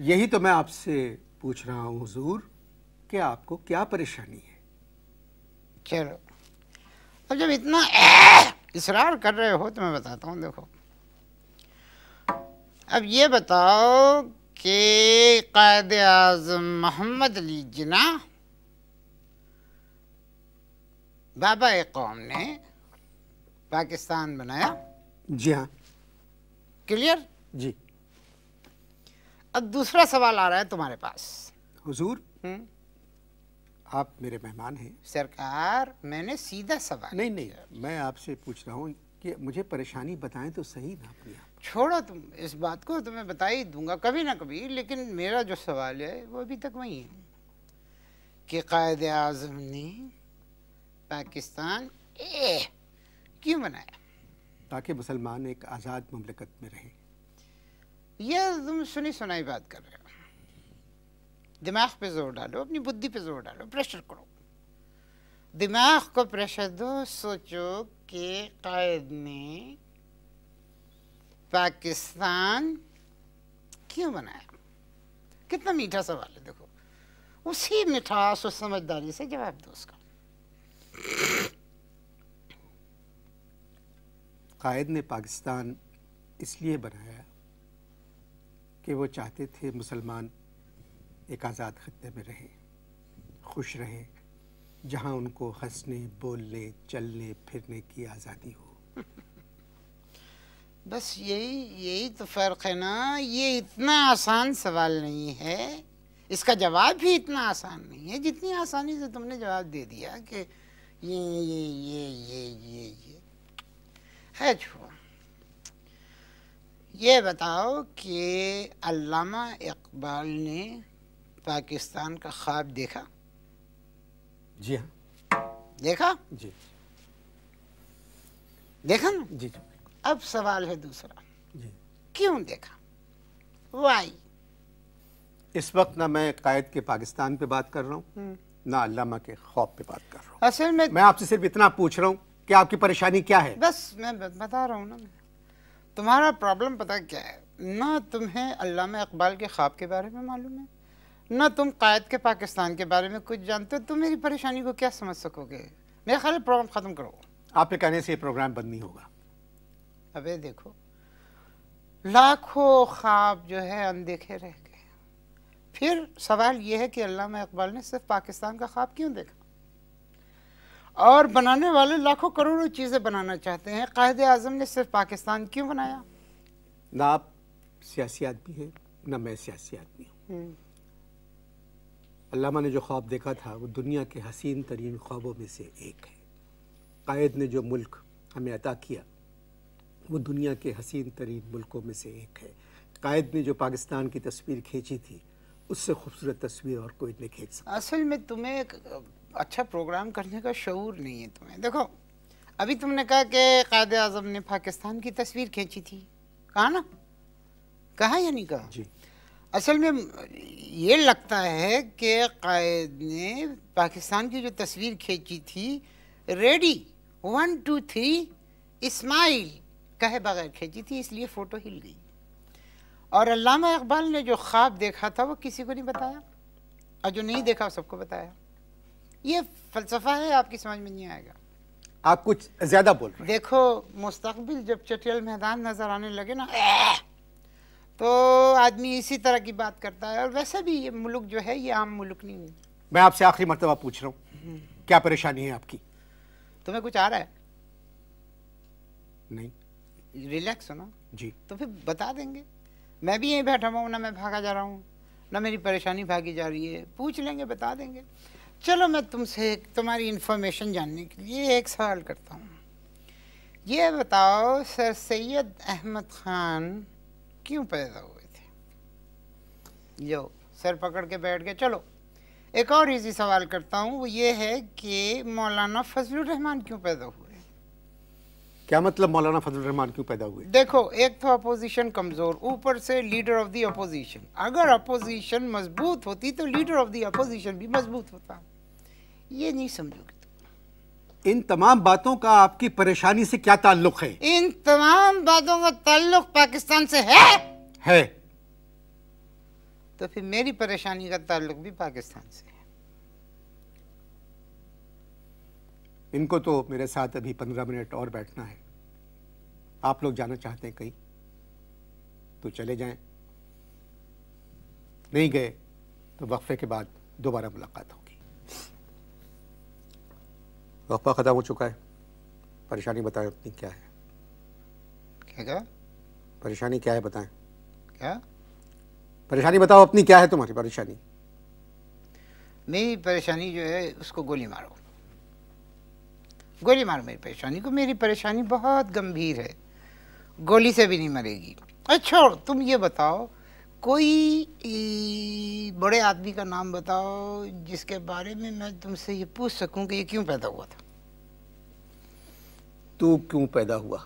यही तो मैं आपसे पूछ रहा हूँ हजूर कि आपको क्या परेशानी है चलो अब जब इतना इसरार कर रहे हो तो मैं बताता हूँ देखो अब ये बताओ कि कायद आजम मोहम्मद अली जिना बाबा कौम ने पाकिस्तान बनाया जी हाँ क्लियर जी अब दूसरा सवाल आ रहा है तुम्हारे पास हुजूर हम्म? आप मेरे मेहमान हैं सरकार मैंने सीधा सवाल नहीं नहीं मैं आपसे पूछ रहा हूँ कि मुझे परेशानी बताएं तो सही ना अपनी आप छोड़ो तुम इस बात को तो मैं बता ही दूंगा कभी ना कभी लेकिन मेरा जो सवाल है वो अभी तक वही है कि कायद अजम ने पाकिस्तान ए क्यों बनाया ताकि मुसलमान एक आज़ाद ममलकत में रहे ये तुम सुनी सुनाई बात कर रहे हो दिमाग पे जोर डालो अपनी बुद्धि पे जोर डालो प्रेशर करो दिमाग को प्रेशर दो सोचो कि कायद ने पाकिस्तान क्यों बनाया कितना मीठा सवाल है देखो उसी मिठास और समझदारी से जवाब दो उसका कायद ने पाकिस्तान इसलिए बनाया कि वो चाहते थे मुसलमान एक आज़ाद ख़त्े में रहें खुश रहें जहाँ उनको हंसने बोलने चलने फिरने की आज़ादी हो बस यही यही तो फ़र्क है ना ये इतना आसान सवाल नहीं है इसका जवाब भी इतना आसान नहीं है जितनी आसानी से तुमने जवाब दे दिया कि ये ये ये ये ये ये है छोड़ ये बताओ कि अल्लामा इकबाल ने पाकिस्तान का ख्वाब देखा जी हाँ देखा जी देखा ना जी अब सवाल है दूसरा जी क्यों देखा वाई इस वक्त ना मैं कायद के पाकिस्तान पे बात कर रहा हूँ हम्म। ना अल्लामा के ख्वाब पे बात कर रहा हूँ असल में मैं आपसे सिर्फ इतना पूछ रहा हूँ कि आपकी परेशानी क्या है बस मैं बता रहा हूँ ना तुम्हारा प्रॉब्लम पता क्या है ना तुम्हें अल्लामा इकबाल के ख्वाब के बारे में मालूम है ना तुम कायद के पाकिस्तान के बारे में कुछ जानते हो तुम मेरी परेशानी को क्या समझ सकोगे मेरा ख्याल प्रॉब्लम ख़त्म करो आपके कहने से ये प्रोग्राम बंद नहीं होगा अबे देखो लाखों ख्वाब जो है अनदेखे रह गए फिर सवाल यह है कि अल्लाह इकबाल ने सिर्फ पाकिस्तान का ख्वाब क्यों देखा और बनाने वाले लाखों करोड़ों चीज़ें बनाना चाहते हैं कायद अजम ने सिर्फ पाकिस्तान क्यों बनाया ना आप सियासी आदमी हैं ना मैं सियासी आदमी हूँ हम्म। अल्लाह ने जो ख्वाब देखा था वो दुनिया के हसीन तरीन ख्वाबों में से एक है कायद ने जो मुल्क हमें अदा किया वो दुनिया के हसीन तरीन मुल्कों में से एक है कायद ने जो पाकिस्तान की तस्वीर खींची थी उससे खूबसूरत तस्वीर और कोई नहीं खींच असल में तुम्हें अच्छा प्रोग्राम करने का शूर नहीं है तुम्हें देखो अभी तुमने कहा कि कायद अजम ने पाकिस्तान की तस्वीर खींची थी कहा ना कहा या नहीं कहा जी असल में ये लगता है कि कायद ने पाकिस्तान की जो तस्वीर खींची थी ready one two three smile कहे बगैर खींची थी इसलिए फ़ोटो हिल गई और अलामा इकबाल ने जो ख्वाब देखा था वो किसी को नहीं बताया और जो नहीं देखा वो सबको बताया ये फलसफा है आपकी समझ में नहीं आएगा आप कुछ ज्यादा बोल रहे देखो मुस्तकबिल जब चटियल मैदान नजर आने लगे ना तो आदमी इसी तरह की बात करता है और वैसे भी ये मुल्क जो है ये आम मुल्क नहीं है मैं आपसे आखिरी मरतबा पूछ रहा हूँ हम्म। क्या परेशानी है आपकी तुम्हें कुछ आ रहा है नहीं रिलैक्स हो ना जी तो फिर बता देंगे मैं भी यहीं बैठा हुआ हूँ ना मैं भागा जा रहा हूँ ना मेरी परेशानी भागी जा रही है पूछ लेंगे बता देंगे चलो मैं तुमसे तुम्हारी इन्फॉर्मेशन जानने के लिए एक सवाल करता हूँ ये बताओ सर सैयद अहमद ख़ान क्यों पैदा हुए थे जो सर पकड़ के बैठ गए चलो एक और इजी सवाल करता हूँ वो ये है कि मौलाना फजल रहमान क्यों पैदा हुए क्या मतलब मौलाना फजल रहमान क्यों पैदा हुए देखो एक तो अपोजिशन कमज़ोर ऊपर से लीडर ऑफ द अपोजिशन अगर अपोजिशन मजबूत होती तो लीडर ऑफ द अपोजिशन भी मजबूत होता ये नहीं समझोगे इन तमाम बातों का आपकी परेशानी से क्या ताल्लुक है इन तमाम बातों का ताल्लुक पाकिस्तान से है है तो फिर मेरी परेशानी का ताल्लुक भी पाकिस्तान से है इनको तो मेरे साथ अभी पंद्रह मिनट और बैठना है आप लोग जाना चाहते हैं कहीं तो चले जाएं नहीं गए तो वक्फे के बाद दोबारा मुलाकात हो वक्फा ख़त्म हो चुका है परेशानी बताएं अपनी क्या है क्या क्या परेशानी क्या है बताएं क्या परेशानी बताओ अपनी क्या है तुम्हारी परेशानी मेरी परेशानी जो है उसको गोली मारो गोली मारो मेरी परेशानी को मेरी परेशानी बहुत गंभीर है गोली से भी नहीं मरेगी अच्छा तुम ये बताओ कोई बड़े आदमी का नाम बताओ जिसके बारे में मैं तुमसे ये पूछ सकूं कि ये क्यों पैदा हुआ था तू क्यों पैदा हुआ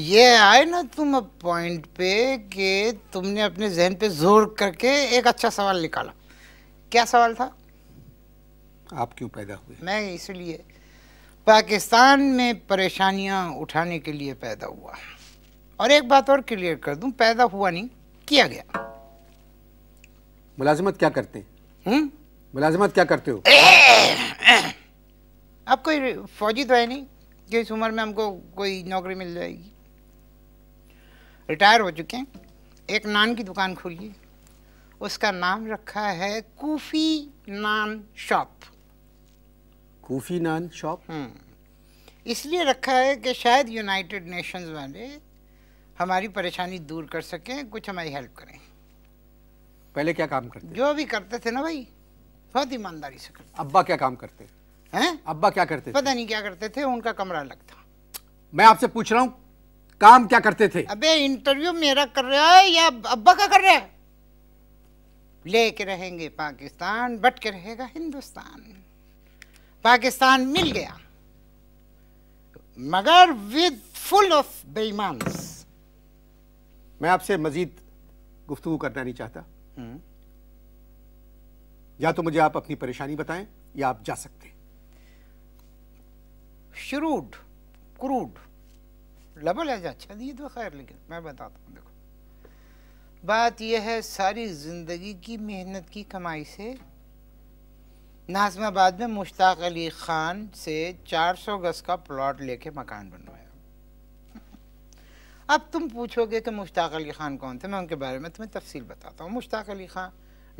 ये आए ना तुम अब पॉइंट पे कि तुमने अपने जहन पे जोर करके एक अच्छा सवाल निकाला क्या सवाल था आप क्यों पैदा हुए मैं इसलिए पाकिस्तान में परेशानियां उठाने के लिए पैदा हुआ और एक बात और क्लियर कर दूं पैदा हुआ नहीं किया गया मुलाजमत क्या करते हैं हम्म? मुलाजमत क्या करते हो अब कोई फौजी तो है नहीं कि इस उम्र में हमको कोई नौकरी मिल जाएगी रिटायर हो चुके हैं एक नान की दुकान खोली उसका नाम रखा है कूफी नान शॉप कूफी नान शॉप हम्म। इसलिए रखा है कि शायद यूनाइटेड नेशंस वाले हमारी परेशानी दूर कर सकें कुछ हमारी हेल्प करें पहले क्या काम करते जो भी करते थे ना भाई बहुत ईमानदारी से करते अब्बा क्या काम करते हैं अब्बा क्या करते पता नहीं क्या करते थे उनका कमरा अलग था मैं आपसे पूछ रहा हूँ काम क्या करते थे अबे इंटरव्यू मेरा कर रहा है या अब्बा का कर रहा है लेके रहेंगे पाकिस्तान बट के रहेगा हिंदुस्तान पाकिस्तान मिल गया मगर विद फुल ऑफ बेईमान मैं आपसे मजीद गुफ्तु करना नहीं चाहता हम्म। या तो मुझे आप अपनी परेशानी बताएं या आप जा सकते शुरूड क्रूड लबल है अच्छा तो खैर लेकिन मैं बताता हूँ देखो बात यह है सारी ज़िंदगी की मेहनत की कमाई से नाजमाबाद में मुश्ताक अली ख़ान से 400 गज़ का प्लॉट लेके मकान बनवाया अब तुम पूछोगे कि मुश्ताक अली ख़ान कौन थे मैं उनके बारे में तुम्हें तफसील बताता हूँ मुश्ताक अली ख़ान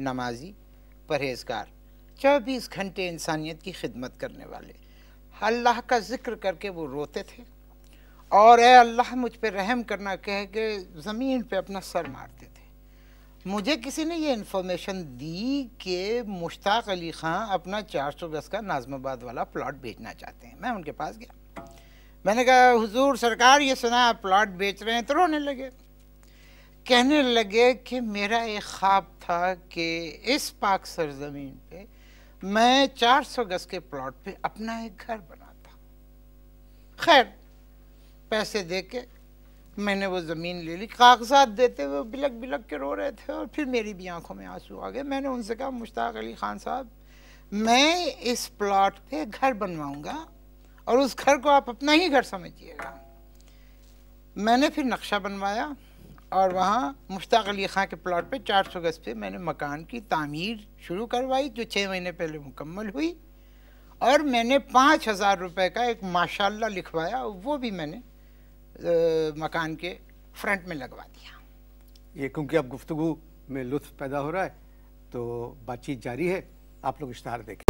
नमाजी परहेजगार चौबीस घंटे इंसानियत की खिदमत करने वाले अल्लाह का ज़िक्र करके वो रोते थे और ए अल्लाह मुझ पर रहम करना कह के ज़मीन पर अपना सर मारते थे मुझे किसी ने यह इन्फॉर्मेशन दी कि मुश्ताक अली ख़ान अपना चार सौ गज़ का नाजमाबाद वाला प्लाट बेचना चाहते हैं मैं उनके पास गया मैंने कहा हुजूर सरकार ये सुना आप प्लाट बेच रहे हैं तो रोने लगे कहने लगे कि मेरा एक ख्वाब था कि इस पाक सरजमीन पे मैं 400 गज के प्लॉट पे अपना एक घर बनाता खैर पैसे दे के मैंने वो ज़मीन ले ली कागजात देते हुए बिलक बिलक के रो रहे थे और फिर मेरी भी आंखों में आंसू आ गए मैंने उनसे कहा मुश्ताक अली खान साहब मैं इस प्लॉट पे घर बनवाऊंगा और उस घर को आप अपना ही घर समझिएगा मैंने फिर नक्शा बनवाया और वहाँ मुश्ताक अली खां के प्लाट पे 400 गज पे मैंने मकान की तामीर शुरू करवाई जो छः महीने पहले मुकम्मल हुई और मैंने पाँच हज़ार रुपये का एक माशाल्लाह लिखवाया वो भी मैंने आ, मकान के फ्रंट में लगवा दिया ये क्योंकि अब गुफ्तु में लुत्फ पैदा हो रहा है तो बातचीत जारी है आप लोग इश्तहार देखें